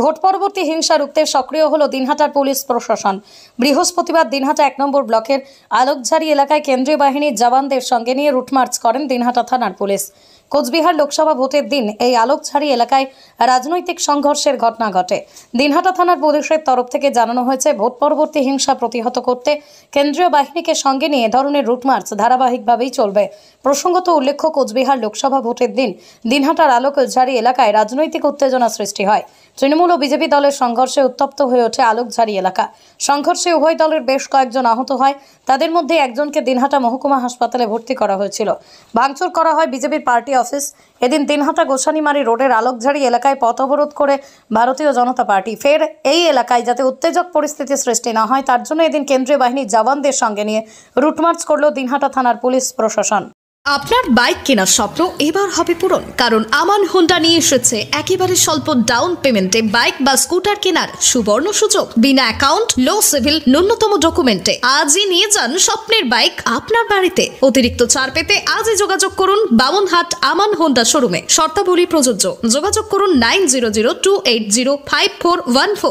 vote পরবর্তী হিংসা রুখতে সক্রিয় হল দিনহাটার পুলিশ প্রশাসন বৃহস্পতিবার দিনহাটা এক নম্বর ব্লকের আলোকঝাড়ি এলাকায় কেন্দ্রীয় বাহিনীর জওয়ানদের সঙ্গে নিয়ে রুটমার্চ করেন দিনহাটা থানার পুলিশ কোচবিহার লোকসভা ভোটের দিন এই আলোকছাড়ি এলাকায় রাজনৈতিক সংঘর্ষের ঘটনা ঘটে দিনহাটা থানার পুলিশের তরফ থেকে জানানো হয়েছে ভোট পরবর্তী হিংসা প্রতিহত করতে কেন্দ্রীয় বাহিনীকে সঙ্গে নিয়ে ধরনের রুটমার্চ ধারাবাহিকভাবেই চলবে প্রসঙ্গত উল্লেখ্য কোচবিহার লোকসভা ভোটের দিন দিনহাটার আলোকঝাড়ি এলাকায় রাজনৈতিক উত্তেজনা সৃষ্টি হয় তৃণমূল ও বিজেপি দলের সংঘর্ষে উত্তপ্ত হয়ে ওঠে আলোকঝাড়ি এলাকা সংঘর্ষে উভয় দলের বেশ কয়েকজন আহত হয় তাদের মধ্যে একজনকে দিনহাটা মহকুমা হাসপাতালে ভর্তি করা হয়েছিল ভাঙচুর করা হয় বিজেপির পার্টি অফিস এদিন তিনহাটা গোসানিমারি রোডের আলোকঝাড়ি এলাকায় পথ অবরোধ করে ভারতীয় জনতা পার্টি ফের এই এলাকায় যাতে উত্তেজক পরিস্থিতি সৃষ্টি না হয় তার জন্য এদিন কেন্দ্রীয় বাহিনীর জওয়ানদের সঙ্গে নিয়ে রুটমার্চ করল দিনহাটা থানার পুলিশ প্রশাসন আপনার বাইক কেনার স্বপ্ন এবার হবে পূরণ কারণ আমান হোন্ডা নিয়ে এসেছে একেবারে স্বল্প ডাউন পেমেন্টে বাইক বা স্কুটার কেনার সুবর্ণ সুযোগ বিনা অ্যাকাউন্ট লো সিভিল ন্যূনতম ডকুমেন্টে আজই নিয়ে যান স্বপ্নের বাইক আপনার বাড়িতে অতিরিক্ত ছাড় পেতে আজই যোগাযোগ করুন বামনহাট আমান হোন্ডা শোরুমে শর্তাবলী প্রযোজ্য যোগাযোগ করুন nine zero zero two eight zero five four one four